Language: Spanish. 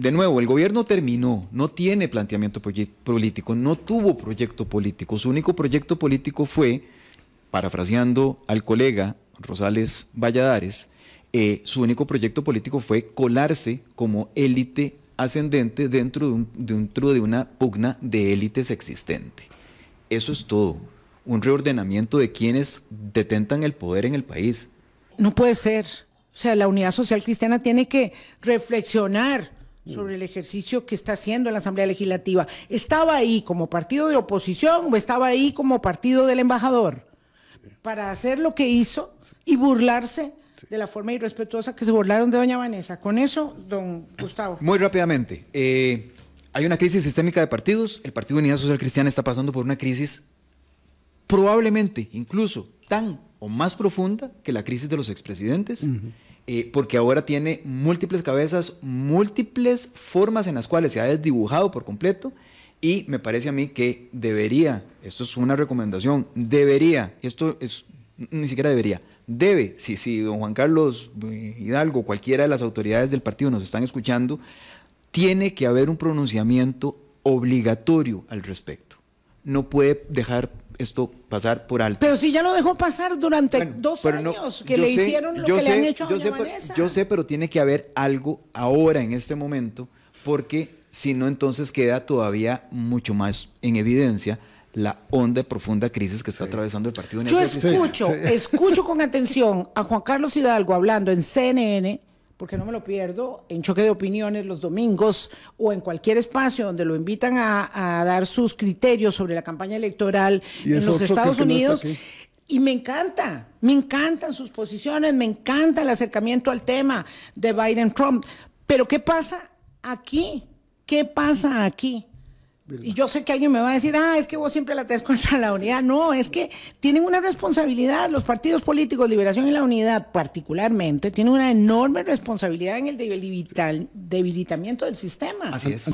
de nuevo, el gobierno terminó, no tiene planteamiento político, no tuvo proyecto político. Su único proyecto político fue, parafraseando al colega Rosales Valladares, eh, su único proyecto político fue colarse como élite ascendente dentro de, un, dentro de una pugna de élites existente. Eso es todo. Un reordenamiento de quienes detentan el poder en el país. No puede ser. O sea, la unidad social cristiana tiene que reflexionar sobre el ejercicio que está haciendo la Asamblea Legislativa. ¿Estaba ahí como partido de oposición o estaba ahí como partido del embajador? Para hacer lo que hizo y burlarse de la forma irrespetuosa que se burlaron de doña Vanessa. Con eso, don Gustavo. Muy rápidamente. Eh, hay una crisis sistémica de partidos. El Partido Unidad Social Cristiana está pasando por una crisis probablemente incluso tan o más profunda que la crisis de los expresidentes. Eh, porque ahora tiene múltiples cabezas, múltiples formas en las cuales se ha desdibujado por completo y me parece a mí que debería, esto es una recomendación, debería, esto es ni siquiera debería, debe, si, si don Juan Carlos eh, Hidalgo, cualquiera de las autoridades del partido nos están escuchando, tiene que haber un pronunciamiento obligatorio al respecto. No puede dejar esto pasar por alto. Pero si ya lo dejó pasar durante dos años, que le hicieron lo que le han hecho a yo sé, Yo sé, pero tiene que haber algo ahora, en este momento, porque si no, entonces queda todavía mucho más en evidencia la honda y profunda crisis que está atravesando el partido. En yo escucho, escucho con atención a Juan Carlos Hidalgo hablando en CNN porque no me lo pierdo, en Choque de Opiniones los domingos o en cualquier espacio donde lo invitan a, dar sus criterios sobre la campaña electoral en los Estados Unidos. y me encanta, me encantan sus posiciones, me encanta el acercamiento al tema de Biden-Trump. Pero ¿qué pasa aquí? ¿Qué pasa aquí? Y yo sé que alguien me va a decir, ah, es que vos siempre la tenés contra la unidad. No, es que tienen una responsabilidad, los partidos políticos, Liberación y la Unidad particularmente, tienen una enorme responsabilidad en el debilitamiento del sistema. Así es.